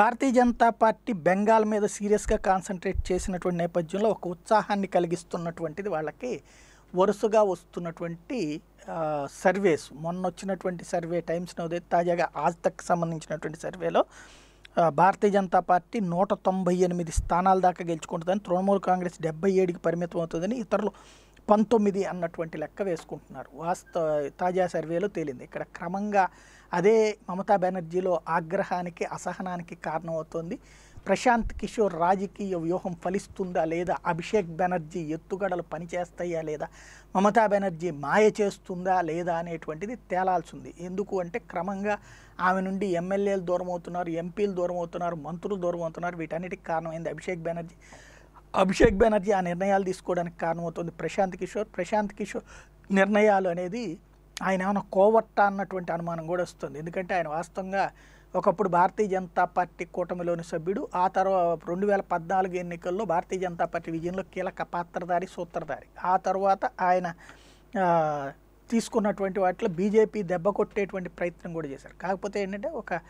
భారతీయ Janata party Bengal మీద సీరియస్గా concentrate చేసినటువంటి నేపథ్యంలో ఒక ఉత్సాహాన్ని కలిగిస్తున్నటువంటిది వాళ్ళకి వరుసగా వస్తున్నటువంటి సర్వేస్ మొన్న వచ్చినటువంటి సర్వే టైమ్స్ నవదే తాజాగా ఆజ్తక్ సంబంధించినటువంటి సర్వేలో భారతీయ జనతా పార్టీ నూట తొంభై ఎనిమిది స్థానాల దాకా గెలుచుకుంటుందని తృణమూల్ కాంగ్రెస్ డెబ్బై ఏడుకి పరిమితం అవుతుందని ఇతరులు పంతొమ్మిది అన్నటువంటి లెక్క వేసుకుంటున్నారు వాస్తవ తాజా సర్వేలో తేలింది ఇక్కడ క్రమంగా అదే మమతా బెనర్జీలో ఆగ్రహానికి అసహనానికి కారణమవుతోంది ప్రశాంత్ కిషోర్ రాజకీయ వ్యూహం ఫలిస్తుందా లేదా అభిషేక్ బెనర్జీ ఎత్తుగడలు పనిచేస్తాయా లేదా మమతా బెనర్జీ మాయ చేస్తుందా లేదా అనేటువంటిది తేలాల్సింది ఎందుకు అంటే క్రమంగా ఆమె నుండి ఎమ్మెల్యేలు దూరం అవుతున్నారు ఎంపీలు దూరం అవుతున్నారు మంత్రులు దూరం అవుతున్నారు వీటన్నిటికి కారణమైంది అభిషేక్ బెనర్జీ అభిషేక్ బెనర్జీ ఆ నిర్ణయాలు తీసుకోవడానికి కారణమవుతుంది ప్రశాంత్ కిషోర్ ప్రశాంత్ కిషోర్ నిర్ణయాలు అనేది ఆయన ఏమైనా కోవట్టా అన్నటువంటి అనుమానం కూడా వస్తుంది ఎందుకంటే ఆయన వాస్తవంగా ఒకప్పుడు భారతీయ జనతా పార్టీ కూటమిలోని సభ్యుడు ఆ తర్వాత రెండు వేల పద్నాలుగు ఎన్నికల్లో భారతీయ జనతా పార్టీ విజయంలో కీలక పాత్రధారి సూత్రధారి ఆ తర్వాత ఆయన తీసుకున్నటువంటి వాటిలో బీజేపీ దెబ్బ కొట్టేటువంటి ప్రయత్నం కూడా చేశారు కాకపోతే ఏంటంటే ఒక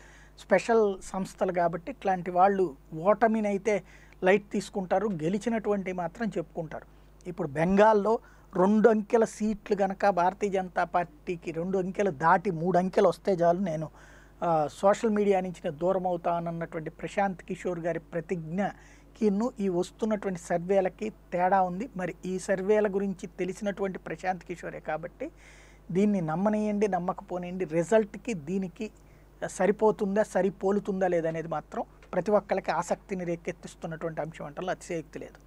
స్పెషల్ సంస్థలు కాబట్టి ఇట్లాంటి వాళ్ళు ఓటమినైతే లైట్ తీసుకుంటారు గెలిచినటువంటి మాత్రం చెప్పుకుంటారు ఇప్పుడు బెంగాల్లో రెండు అంకెల సీట్లు కనుక భారతీయ జనతా పార్టీకి రెండు అంకెలు దాటి మూడు అంకెలు వస్తే చాలు నేను సోషల్ మీడియా నుంచి దూరం అవుతానన్నటువంటి ప్రశాంత్ కిషోర్ గారి ప్రతిజ్ఞకిను ఈ వస్తున్నటువంటి సర్వేలకి తేడా ఉంది మరి ఈ సర్వేల గురించి తెలిసినటువంటి ప్రశాంత్ కిషోరే కాబట్టి దీన్ని నమ్మనీయండి నమ్మకపోనియండి రిజల్ట్కి దీనికి సరిపోతుందా సరిపోలుతుందా లేదనేది మాత్రం ప్రతి ఒక్కరికి ఆసక్తిని రేకెత్తిస్తున్నటువంటి అంశం అంటే అతిశయోక్తి లేదు